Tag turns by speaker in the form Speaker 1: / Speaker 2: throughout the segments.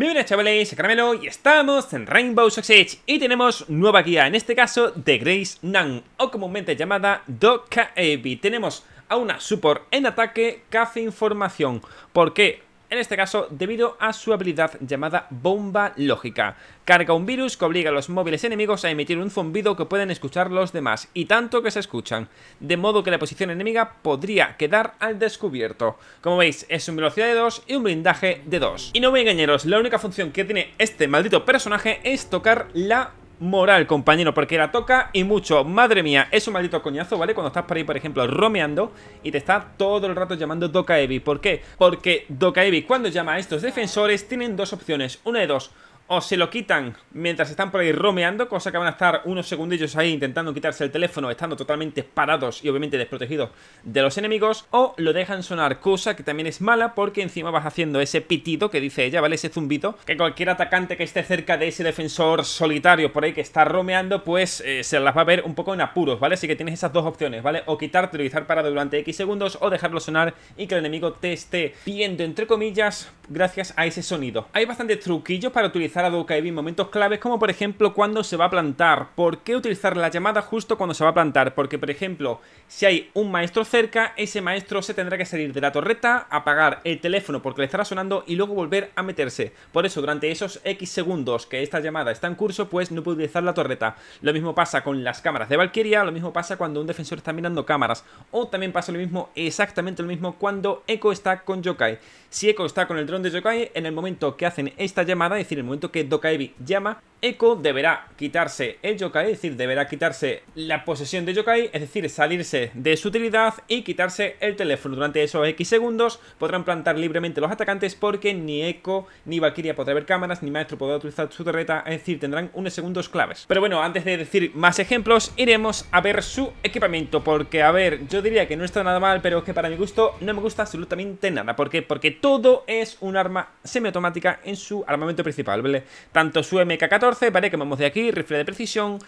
Speaker 1: Muy chavales, soy Caramelo y estamos en Rainbow Six Siege y tenemos nueva guía, en este caso de Grace Nan o comúnmente llamada Doca Evi. Tenemos a una support en ataque, hace información. Porque en este caso debido a su habilidad llamada bomba lógica. Carga un virus que obliga a los móviles enemigos a emitir un zumbido que pueden escuchar los demás, y tanto que se escuchan, de modo que la posición enemiga podría quedar al descubierto. Como veis, es un velocidad de 2 y un blindaje de 2. Y no voy a engañaros, la única función que tiene este maldito personaje es tocar la moral, compañero, porque la toca y mucho. Madre mía, es un maldito coñazo, ¿vale? Cuando estás por ahí, por ejemplo, romeando y te está todo el rato llamando Evi ¿Por qué? Porque Dokaevi, cuando llama a estos defensores, tienen dos opciones. Una de dos o se lo quitan mientras están por ahí romeando, cosa que van a estar unos segundillos ahí intentando quitarse el teléfono, estando totalmente parados y obviamente desprotegidos de los enemigos, o lo dejan sonar, cosa que también es mala porque encima vas haciendo ese pitido que dice ella, ¿vale? Ese zumbito, que cualquier atacante que esté cerca de ese defensor solitario por ahí que está romeando, pues eh, se las va a ver un poco en apuros, ¿vale? Así que tienes esas dos opciones, ¿vale? O quitarte y parado durante X segundos, o dejarlo sonar y que el enemigo te esté viendo, entre comillas, gracias a ese sonido. Hay bastantes truquillos para utilizar a Dokkaebi en momentos claves, como por ejemplo cuando se va a plantar. ¿Por qué utilizar la llamada justo cuando se va a plantar? Porque, por ejemplo, si hay un maestro cerca, ese maestro se tendrá que salir de la torreta, apagar el teléfono porque le estará sonando y luego volver a meterse. Por eso, durante esos X segundos que esta llamada está en curso, pues no puede utilizar la torreta. Lo mismo pasa con las cámaras de Valkyria, lo mismo pasa cuando un defensor está mirando cámaras. O también pasa lo mismo, exactamente lo mismo, cuando Echo está con Yokai. Si Echo está con el dron de Yokai, en el momento que hacen esta llamada, es decir, el momento que Dokaebi llama Echo deberá quitarse el yokai, es decir, deberá quitarse la posesión de yokai, es decir, salirse de su utilidad y quitarse el teléfono. Durante esos X segundos podrán plantar libremente los atacantes porque ni Echo ni Valkyria podrá ver cámaras, ni Maestro podrá utilizar su torreta, es decir, tendrán unos segundos claves. Pero bueno, antes de decir más ejemplos, iremos a ver su equipamiento, porque a ver, yo diría que no está nada mal, pero es que para mi gusto no me gusta absolutamente nada. ¿Por qué? Porque todo es un arma semiautomática en su armamento principal, tanto su MK14, vale, que vamos de aquí, rifle de precisión,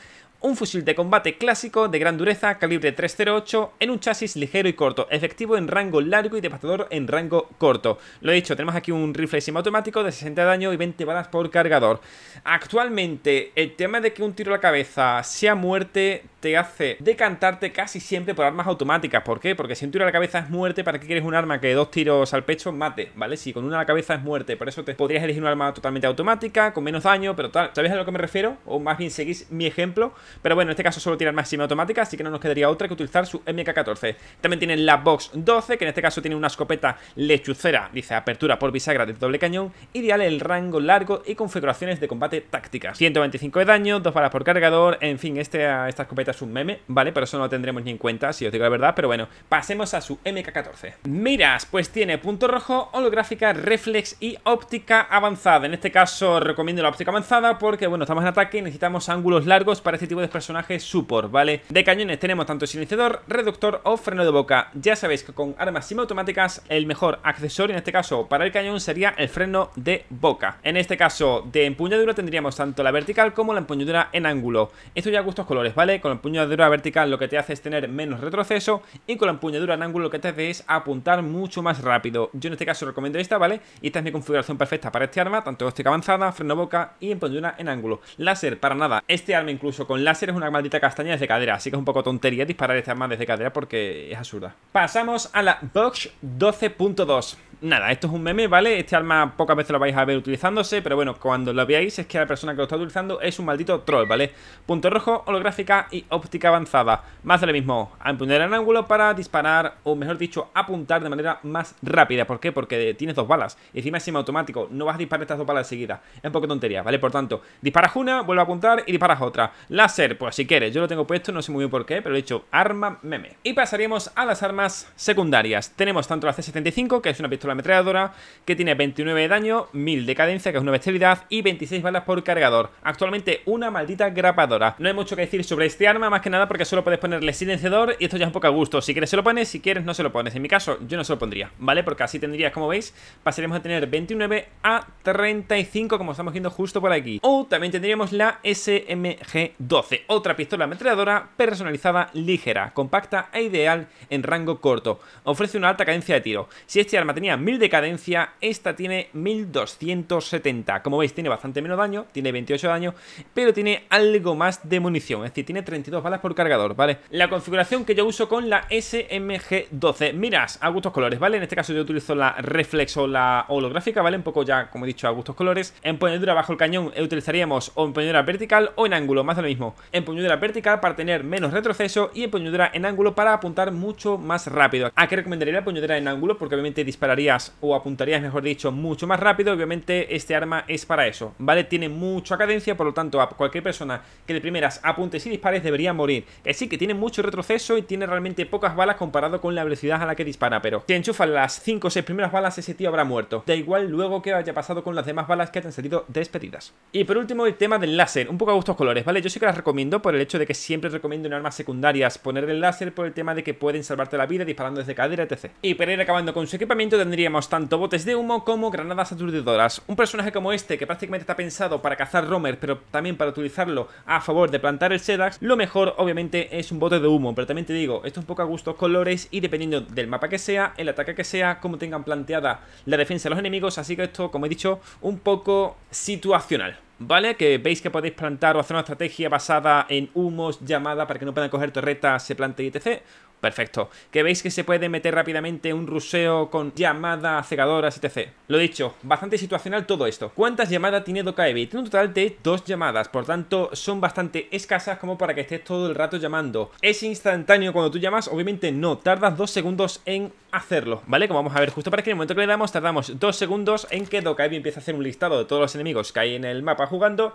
Speaker 1: un fusil de combate clásico de gran dureza, calibre 308, en un chasis ligero y corto, efectivo en rango largo y devastador en rango corto. Lo he dicho, tenemos aquí un rifle semiautomático de 60 de daño y 20 balas por cargador. Actualmente, el tema de que un tiro a la cabeza sea muerte te hace decantarte casi siempre por armas automáticas. ¿Por qué? Porque si un tiro a la cabeza es muerte, ¿para qué quieres un arma que dos tiros al pecho mate? ¿Vale? Si con una a la cabeza es muerte, por eso te podrías elegir un arma totalmente automática, con menos daño, pero tal. ¿Sabéis a lo que me refiero? O más bien seguís mi ejemplo. Pero bueno, en este caso solo tiene armas semiautomáticas, así que no nos quedaría otra que utilizar su MK14. También tiene la Box 12, que en este caso tiene una escopeta lechucera, dice apertura por bisagra de doble cañón, ideal el rango largo y configuraciones de combate tácticas. 125 de daño, dos balas por cargador, en fin, este, esta escopeta es un meme, ¿vale? Pero eso no lo tendremos ni en cuenta, si os digo la verdad, pero bueno, pasemos a su MK14. Miras, pues tiene punto rojo, holográfica, reflex y óptica avanzada. En este caso recomiendo la óptica avanzada porque, bueno, estamos en ataque y necesitamos ángulos largos para este tipo de personajes support, ¿vale? De cañones tenemos tanto silenciador, reductor o freno de boca. Ya sabéis que con armas semiautomáticas el mejor accesorio, en este caso para el cañón, sería el freno de boca. En este caso de empuñadura tendríamos tanto la vertical como la empuñadura en ángulo. Esto ya gustos colores, ¿vale? Con empuñadura vertical lo que te hace es tener menos retroceso y con la empuñadura en ángulo lo que te hace es apuntar mucho más rápido. Yo en este caso recomiendo esta, ¿vale? Y esta es mi configuración perfecta para este arma, tanto óptica avanzada, freno boca y empuñadura en ángulo. Láser, para nada. Este arma incluso con láser es una maldita castaña desde cadera, así que es un poco tontería disparar este arma desde cadera porque es absurda. Pasamos a la Box 12.2 nada, esto es un meme, ¿vale? Este arma pocas veces lo vais a ver utilizándose, pero bueno, cuando lo veáis es que la persona que lo está utilizando es un maldito troll, ¿vale? Punto rojo, holográfica y óptica avanzada. Más de lo mismo, apuntar en ángulo para disparar, o mejor dicho, apuntar de manera más rápida. ¿Por qué? Porque tienes dos balas. Y encima es automático, no vas a disparar estas dos balas seguidas. Es un poco tontería, ¿vale? Por tanto, disparas una, vuelve a apuntar y disparas otra. Láser, pues si quieres, yo lo tengo puesto, no sé muy bien por qué, pero he hecho, arma meme. Y pasaríamos a las armas secundarias. Tenemos tanto la C-75, que es una pistola ametralladora, que tiene 29 de daño, 1000 de cadencia, que es una bestialidad, y 26 balas por cargador. Actualmente una maldita grapadora. No hay mucho que decir sobre este arma, más que nada porque solo puedes ponerle silenciador y esto ya es un poco a gusto. Si quieres se lo pones, si quieres no se lo pones. En mi caso yo no se lo pondría, ¿vale? Porque así tendrías, como veis, pasaremos a tener 29 a 35, como estamos viendo justo por aquí. O también tendríamos la SMG-12, otra pistola ametralladora personalizada ligera, compacta e ideal en rango corto. Ofrece una alta cadencia de tiro. Si este arma tenía 1000 de cadencia, esta tiene 1270. Como veis, tiene bastante menos daño, tiene 28 de daño, pero tiene algo más de munición, es decir, tiene 32 balas por cargador, ¿vale? La configuración que yo uso con la SMG-12, miras a gustos colores, ¿vale? En este caso yo utilizo la reflex o la holográfica, ¿vale? Un poco ya, como he dicho, a gustos colores. En empuñadura bajo el cañón eh, utilizaríamos o en empuñadura vertical o en ángulo, más de lo mismo. en Empuñadura vertical para tener menos retroceso y en empuñadura en ángulo para apuntar mucho más rápido. ¿A qué recomendaría la empuñadura en ángulo? Porque obviamente dispararía o apuntarías mejor dicho, mucho más rápido. Obviamente este arma es para eso, ¿vale? Tiene mucha cadencia, por lo tanto a cualquier persona que de primeras apuntes y dispares debería morir. es sí, que tiene mucho retroceso y tiene realmente pocas balas comparado con la velocidad a la que dispara, pero si enchufan las 5 o 6 primeras balas ese tío habrá muerto. Da igual luego que haya pasado con las demás balas que han salido despedidas. Y por último el tema del láser, un poco a gustos colores, ¿vale? Yo sí que las recomiendo por el hecho de que siempre recomiendo en armas secundarias poner el láser por el tema de que pueden salvarte la vida disparando desde cadera, etc. Y para ir acabando con su equipamiento de tendríamos tanto botes de humo como granadas aturdidoras. Un personaje como este, que prácticamente está pensado para cazar romer, pero también para utilizarlo a favor de plantar el Sedax, lo mejor obviamente es un bote de humo, pero también te digo, esto es un poco a gustos colores y dependiendo del mapa que sea, el ataque que sea, cómo tengan planteada la defensa de los enemigos, así que esto, como he dicho, un poco situacional. ¿vale? Que veis que podéis plantar o hacer una estrategia basada en humos, llamada, para que no puedan coger torretas, se plante y etc. Perfecto. Que veis que se puede meter rápidamente un ruseo con llamada, cegadoras, etc. Lo dicho, bastante situacional todo esto. ¿Cuántas llamadas tiene Dokaevi? Tiene un total de dos llamadas, por tanto son bastante escasas como para que estés todo el rato llamando. ¿Es instantáneo cuando tú llamas? Obviamente no, tardas dos segundos en hacerlo, ¿vale? Como vamos a ver, justo para que en el momento que le damos tardamos dos segundos en que Dokai empieza a hacer un listado de todos los enemigos que hay en el mapa jugando,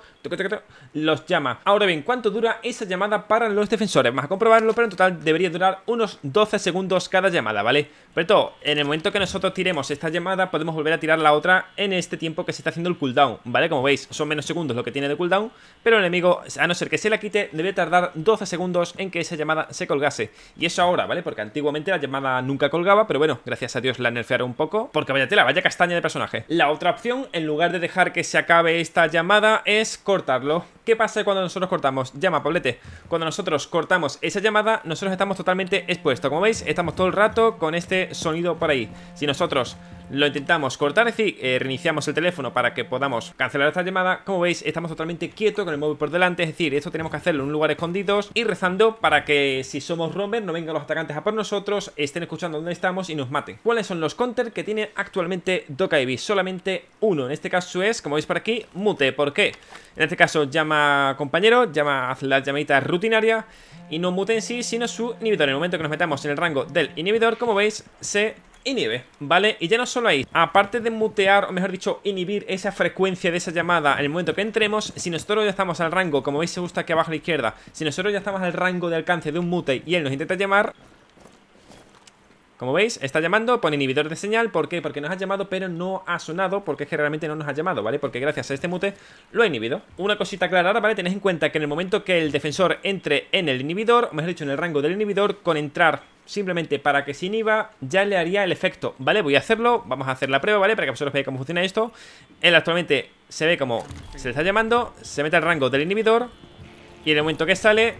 Speaker 1: los llama. Ahora bien, ¿cuánto dura esa llamada para los defensores? Vamos a comprobarlo, pero en total debería durar unos 12 segundos cada llamada, ¿vale? Pero todo, en el momento que nosotros tiremos esta llamada, podemos volver a tirar la otra en este tiempo que se está haciendo el cooldown, ¿vale? Como veis, son menos segundos lo que tiene de cooldown, pero el enemigo, a no ser que se la quite, debe tardar 12 segundos en que esa llamada se colgase. Y eso ahora, ¿vale? Porque antiguamente la llamada nunca colgaba, pero bueno, gracias a Dios la nerfearon un poco, porque vaya tela, vaya castaña de personaje. La otra opción, en lugar de dejar que se acabe esta llamada, es cortarlo. ¿Qué pasa cuando nosotros cortamos? Llama, Poblete. Cuando nosotros cortamos esa llamada, nosotros estamos totalmente expuestos. Como veis, estamos todo el rato con este sonido por ahí. Si nosotros lo intentamos cortar, es eh, decir, reiniciamos el teléfono para que podamos cancelar esta llamada. Como veis, estamos totalmente quietos con el móvil por delante, es decir, esto tenemos que hacerlo en un lugar escondido y rezando para que si somos romper no vengan los atacantes a por nosotros, estén escuchando dónde estamos y nos maten. ¿Cuáles son los counters que tiene actualmente Dokaibi? Solamente uno, en este caso es, como veis por aquí, mute. ¿Por qué? En este caso llama compañero, llama, hace la llamaditas rutinaria y no mute en sí, sino su inhibidor. En el momento que nos metamos en el rango del inhibidor, como veis, se inhibe, ¿vale? Y ya no solo ahí, aparte de mutear, o mejor dicho, inhibir esa frecuencia de esa llamada en el momento que entremos, si nosotros ya estamos al rango, como veis se gusta Aquí abajo a la izquierda, si nosotros ya estamos al rango de alcance de un mute y él nos intenta llamar, como veis, está llamando, pone inhibidor de señal. ¿Por qué? Porque nos ha llamado, pero no ha sonado, porque es que realmente no nos ha llamado, ¿vale? Porque gracias a este mute lo ha inhibido. Una cosita clara ¿vale? Tened en cuenta que en el momento que el defensor entre en el inhibidor, o mejor dicho, en el rango del inhibidor, con entrar simplemente para que se inhiba, ya le haría el efecto, ¿vale? Voy a hacerlo, vamos a hacer la prueba, ¿vale? Para que vosotros veáis cómo funciona esto. Él actualmente se ve como se le está llamando, se mete al rango del inhibidor, y en el momento que sale,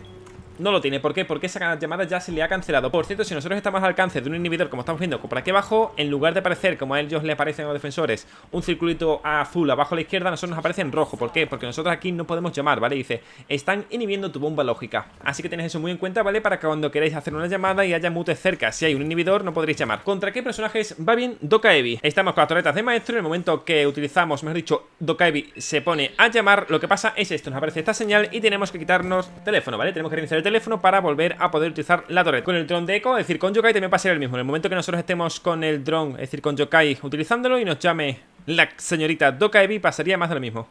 Speaker 1: no lo tiene. ¿Por qué? Porque esa llamada ya se le ha cancelado. Por cierto, si nosotros estamos al alcance de un inhibidor, como estamos viendo por aquí abajo, en lugar de aparecer, como a ellos le aparecen a los defensores, un circulito azul abajo a la izquierda, nosotros nos aparece en rojo. ¿Por qué? Porque nosotros aquí no podemos llamar, ¿vale? Dice, están inhibiendo tu bomba lógica. Así que tenéis eso muy en cuenta, ¿vale? Para que cuando queráis hacer una llamada y haya mute cerca, si hay un inhibidor, no podréis llamar. ¿Contra qué personajes va bien Dokaevi? Estamos con las torretas de maestro. En el momento que utilizamos, mejor dicho, Dokaebi se pone a llamar, lo que pasa es esto: nos aparece esta señal y tenemos que quitarnos teléfono, ¿vale? Tenemos que reiniciar el teléfono teléfono para volver a poder utilizar la torre. Con el dron de Eco, es decir, con Yokai también pasaría el mismo. En el momento que nosotros estemos con el dron, es decir, con Yokai utilizándolo y nos llame la señorita Ebi, pasaría más de lo mismo.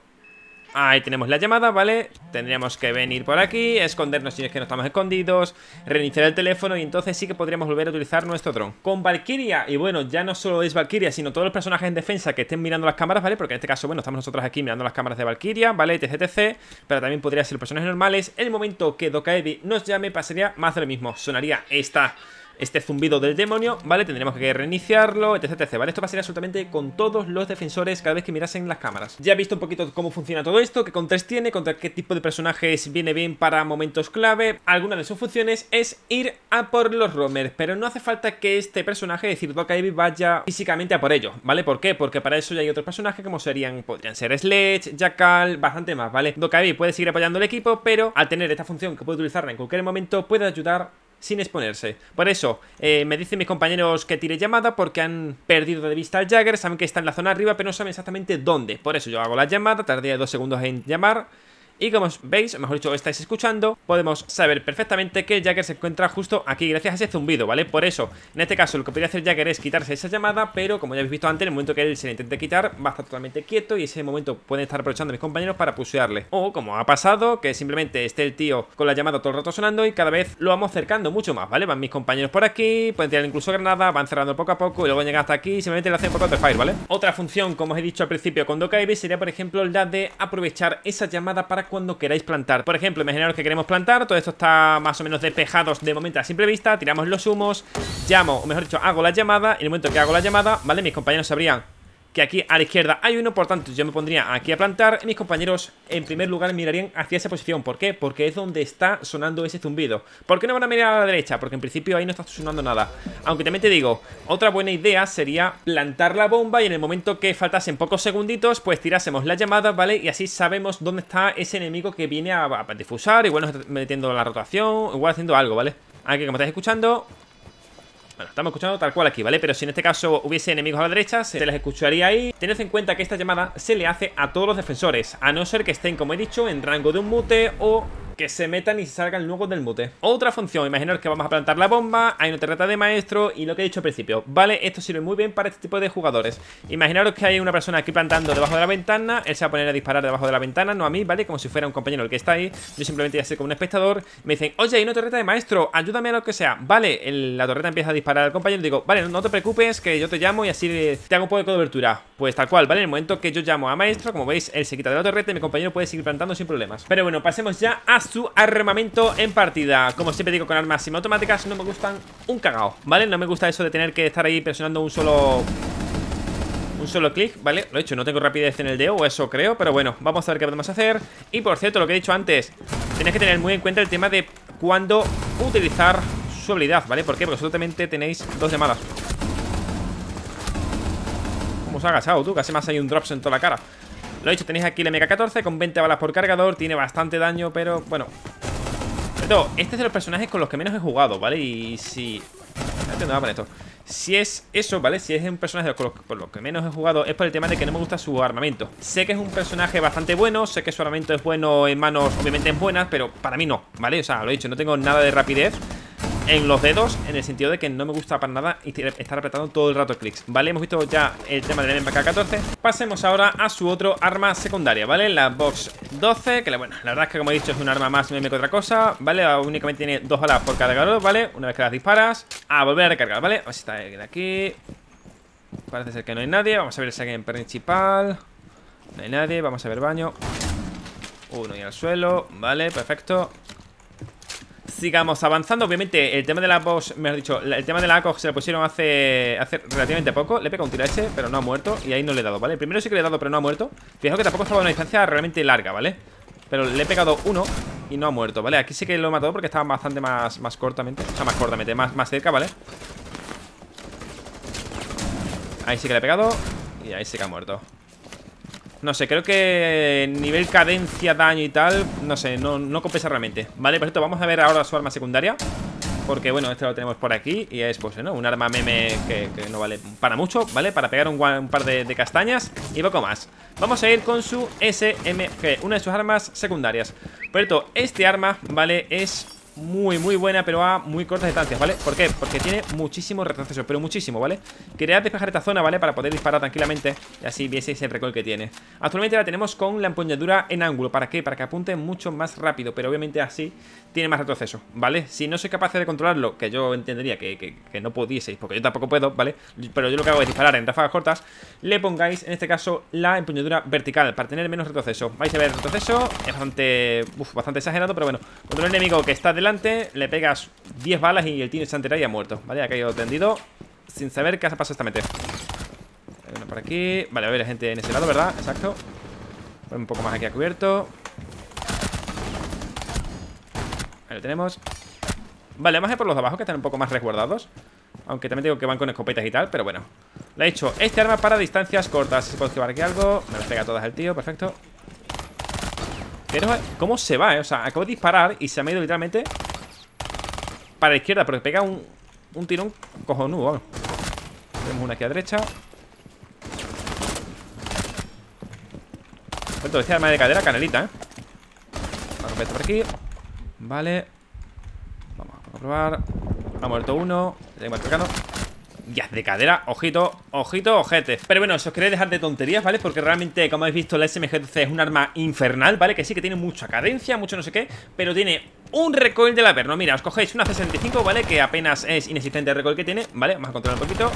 Speaker 1: Ahí tenemos la llamada, ¿vale? Tendríamos que venir por aquí, escondernos si es que no estamos escondidos, reiniciar el teléfono y entonces sí que podríamos volver a utilizar nuestro dron. Con Valkyria, y bueno, ya no solo es Valkyria, sino todos los personajes en defensa que estén mirando las cámaras, ¿vale? Porque en este caso, bueno, estamos nosotros aquí mirando las cámaras de Valkyria, ¿vale? Etc, etc. Pero también podría ser personajes normales. El momento que Dokaedi nos llame pasaría más de lo mismo. Sonaría esta este zumbido del demonio, ¿vale? Tendremos que reiniciarlo, etc, ¿vale? Esto pasaría absolutamente con todos los defensores cada vez que mirasen las cámaras. Ya he visto un poquito cómo funciona todo esto, qué contras tiene, contra qué tipo de personajes viene bien para momentos clave. Alguna de sus funciones es ir a por los roamers, pero no hace falta que este personaje, es decir, Doc vaya físicamente a por ellos, ¿vale? ¿Por qué? Porque para eso ya hay otros personajes como serían, podrían ser Sledge, Jackal, bastante más, ¿vale? Doc puede seguir apoyando al equipo, pero al tener esta función que puede utilizarla en cualquier momento, puede ayudar sin exponerse. Por eso, eh, me dicen mis compañeros que tire llamada porque han perdido de vista al Jagger, saben que está en la zona arriba, pero no saben exactamente dónde. Por eso yo hago la llamada, tardé dos segundos en llamar y como veis, mejor dicho, estáis escuchando, podemos saber perfectamente que el Jagger se encuentra justo aquí, gracias a ese zumbido, ¿vale? Por eso, en este caso, lo que podría hacer Jagger es quitarse esa llamada, pero como ya habéis visto antes, en el momento que él se le intente quitar, va a estar totalmente quieto y ese momento pueden estar aprovechando mis compañeros para pusearle. O, como ha pasado, que simplemente esté el tío con la llamada todo el rato sonando y cada vez lo vamos acercando mucho más, ¿vale? Van mis compañeros por aquí, pueden tirar incluso granada, van cerrando poco a poco y luego llegan hasta aquí y simplemente le hacen un poco de fire, ¿vale? Otra función, como os he dicho al principio con Dokaibi, sería, por ejemplo, la de aprovechar esa llamada para cuando queráis plantar Por ejemplo, imaginaros que queremos plantar Todo esto está más o menos despejado de momento a simple vista Tiramos los humos, llamo, o mejor dicho, hago la llamada Y en el momento que hago la llamada, ¿vale? Mis compañeros sabrían que aquí a la izquierda hay uno, por tanto yo me pondría aquí a plantar mis compañeros en primer lugar mirarían hacia esa posición, ¿por qué? Porque es donde está sonando ese zumbido ¿Por qué no van a mirar a la derecha? Porque en principio ahí no está sonando nada Aunque también te digo, otra buena idea sería plantar la bomba y en el momento que faltasen pocos segunditos pues tirásemos la llamada, ¿vale? Y así sabemos dónde está ese enemigo que viene a, a difusar, igual nos está metiendo la rotación, igual haciendo algo, ¿vale? Aquí como estáis escuchando bueno, estamos escuchando tal cual aquí, ¿vale? Pero si en este caso hubiese enemigos a la derecha, se les escucharía ahí. Tened en cuenta que esta llamada se le hace a todos los defensores, a no ser que estén, como he dicho, en rango de un mute o que se metan y salgan luego del mute. Otra función, imaginaros que vamos a plantar la bomba, hay una torreta de maestro y lo que he dicho al principio. Vale, esto sirve muy bien para este tipo de jugadores. Imaginaros que hay una persona aquí plantando debajo de la ventana, él se va a poner a disparar debajo de la ventana, no a mí, ¿vale? Como si fuera un compañero el que está ahí. Yo simplemente ya sé como un espectador. Me dicen, oye, hay una torreta de maestro, ayúdame a lo que sea. Vale, la torreta empieza a disparar al compañero. Digo, vale, no, no te preocupes, que yo te llamo y así te hago un poco de cobertura. Pues tal cual, ¿vale? En el momento que yo llamo a maestro, como veis, él se quita de la torreta y mi compañero puede seguir plantando sin problemas. Pero bueno, pasemos ya a su armamento en partida Como siempre digo, con armas semiautomáticas no me gustan un cagao, ¿vale? No me gusta eso de tener que estar ahí presionando un solo... Un solo clic, ¿vale? Lo he hecho, no tengo rapidez en el dedo, o eso creo Pero bueno, vamos a ver qué podemos hacer Y por cierto, lo que he dicho antes Tenéis que tener muy en cuenta el tema de cuándo utilizar su habilidad, ¿vale? ¿Por qué? Porque absolutamente tenéis dos llamadas ¿Cómo se ha agachado, tú? Casi más hay un drops en toda la cara lo dicho, tenéis aquí la MK14 con 20 balas por cargador, tiene bastante daño, pero bueno. Pero este es de los personajes con los que menos he jugado, ¿vale? Y si... No esto. Si es eso, ¿vale? Si es un personaje con los, con los, que menos he jugado Es por el tema de que no me gusta su armamento Sé que es un personaje bastante bueno Sé que su armamento es bueno en manos, obviamente en buenas Pero para mí no, ¿vale? O sea, lo he dicho, no tengo nada de rapidez en los dedos, en el sentido de que no me gusta para nada estar apretando todo el rato clics, ¿vale? Hemos visto ya el tema del MK14. Pasemos ahora a su otro arma secundaria, ¿vale? La Box 12, que la, bueno, la verdad es que como he dicho es un arma más meme que otra cosa, ¿vale? Únicamente tiene dos balas por cargador, ¿vale? Una vez que las disparas, a volver a recargar, ¿vale? A está de aquí. Parece ser que no hay nadie. Vamos a ver si hay en principal. No hay nadie, vamos a ver baño. Uno y al suelo, vale, perfecto sigamos avanzando. Obviamente, el tema de la boss, me has dicho, el tema de la ACOG se lo pusieron hace, hace relativamente poco. Le he pegado un tiro a ese, pero no ha muerto. Y ahí no le he dado, ¿vale? primero sí que le he dado, pero no ha muerto. Fijaos que tampoco estaba a una distancia realmente larga, ¿vale? Pero le he pegado uno y no ha muerto, ¿vale? Aquí sí que lo he matado porque estaba bastante más, más cortamente. O sea, más cortamente, más, más cerca, ¿vale? Ahí sí que le he pegado y ahí sí que ha muerto. No sé, creo que nivel cadencia, daño y tal No sé, no, no compensa realmente Vale, por cierto, vamos a ver ahora su arma secundaria Porque, bueno, este lo tenemos por aquí Y es, pues, ¿no? Un arma meme que, no vale para mucho, ¿vale? Para pegar un, par de, de, castañas y poco más Vamos a ir con su SMG Una de sus armas secundarias Por cierto, este arma, ¿vale? Es muy, muy buena, pero a muy cortas distancias, ¿vale? ¿Por qué? Porque tiene muchísimo retroceso, pero muchísimo, ¿vale? Quería despejar esta zona, ¿vale? Para poder disparar tranquilamente y así vieseis el recoil que tiene. Actualmente la tenemos con la empuñadura en ángulo. ¿Para qué? Para que apunte mucho más rápido, pero obviamente así tiene más retroceso, ¿vale? Si no soy capaz de controlarlo, que yo entendería que, no pudieseis, porque yo tampoco puedo, ¿vale? Pero yo lo que hago es disparar en ráfagas cortas, le pongáis, en este caso, la empuñadura vertical para tener menos retroceso. Vais a ver el retroceso, es bastante, bastante exagerado, pero bueno, contra un enemigo que está delante le pegas 10 balas y el tío Y ha muerto. Vale, ha caído tendido sin saber qué ha pasado esta meter por aquí. Vale, a ver, gente en ese lado, ¿verdad? Exacto. un poco más aquí a cubierto. Ahí lo tenemos. Vale, vamos a ir por los de abajo que están un poco más resguardados. Aunque también digo que van con escopetas y tal, pero bueno. Le he hecho este arma para distancias cortas. Si puedo llevar aquí algo. Me las pega todas el tío, perfecto. Pero cómo se va, eh? O sea, acabo de disparar y se ha ido literalmente para la izquierda, porque pega un, un tirón cojonudo, Tenemos una aquí a derecha. Perfecto, este arma de cadera, canelita, ¿eh? Vamos a esto por aquí. Vale. Vamos a probar. Ha muerto uno. Le el ya de cadera, ojito, ojito, ojete Pero bueno, si os queréis dejar de tonterías, ¿vale? Porque realmente, como habéis visto, la SMG 12 es un arma infernal, ¿vale? Que sí que tiene mucha cadencia, mucho no sé qué Pero tiene un recoil de la perno Mira, os cogéis una C65, ¿vale? Que apenas es inexistente el recoil que tiene ¿Vale? Vamos a controlar un poquito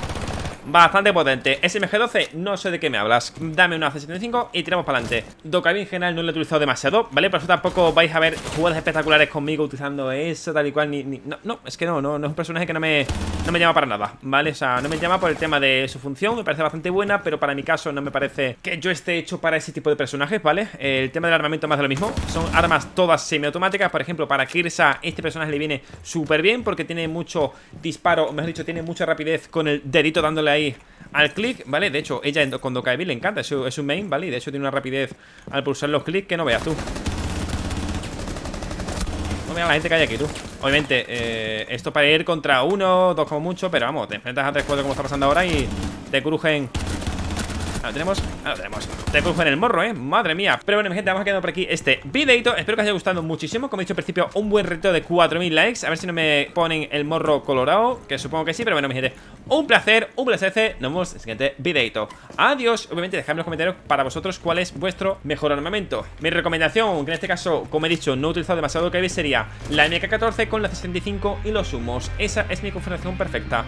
Speaker 1: Bastante potente SMG-12, no sé de qué me hablas Dame una C75 y tiramos para adelante Dokabi en general no lo he utilizado demasiado, ¿vale? Por eso tampoco vais a ver jugadas espectaculares conmigo utilizando eso, tal y cual ni, No, no, es que no, no, no es un personaje que no me no me llama para nada, ¿vale? O sea, no me llama por el tema de su función, me parece bastante buena, pero para mi caso no me parece que yo esté hecho para ese tipo de personajes, ¿vale? El tema del armamento más de lo mismo, son armas todas semiautomáticas, por ejemplo, para Kirsa este personaje le viene súper bien porque tiene mucho disparo, o mejor dicho, tiene mucha rapidez con el dedito dándole ahí al clic, ¿vale? De hecho, ella cuando cae bien le encanta, es un es main, ¿vale? Y de hecho tiene una rapidez al pulsar los clics que no veas tú la gente que hay aquí, tú Obviamente, eh, esto para ir contra uno, dos como mucho Pero vamos, te enfrentas a tres, cuatro como está pasando ahora Y te crujen Ah, tenemos, ah, tenemos Te cojo en el morro, eh, madre mía Pero bueno, mi gente, vamos a quedar por aquí este videito Espero que os haya gustado muchísimo, como he dicho al principio Un buen reto de 4000 likes, a ver si no me ponen El morro colorado, que supongo que sí Pero bueno, mi gente, un placer, un placer Nos vemos en el siguiente videito Adiós, obviamente dejadme en los comentarios para vosotros Cuál es vuestro mejor armamento Mi recomendación, que en este caso, como he dicho No he utilizado demasiado que sería la MK14 Con la 65 y los humos Esa es mi configuración perfecta